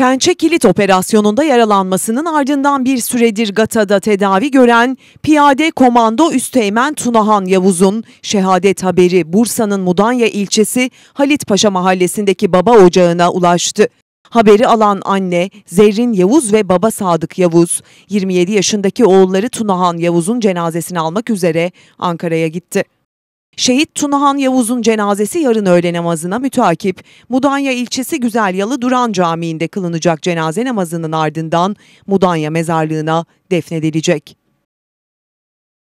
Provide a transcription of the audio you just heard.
Pençe Kilit operasyonunda yaralanmasının ardından bir süredir GATA'da tedavi gören Piyade Komando Üsteğmen Tunahan Yavuz'un şehadet haberi Bursa'nın Mudanya ilçesi Halit Paşa mahallesindeki baba ocağına ulaştı. Haberi alan anne Zerrin Yavuz ve baba Sadık Yavuz 27 yaşındaki oğulları Tunahan Yavuz'un cenazesini almak üzere Ankara'ya gitti. Şehit Tunahan Yavuz'un cenazesi yarın öğle namazına mütakip Mudanya ilçesi Güzelyalı Duran Camii'nde kılınacak cenaze namazının ardından Mudanya mezarlığına defnedilecek.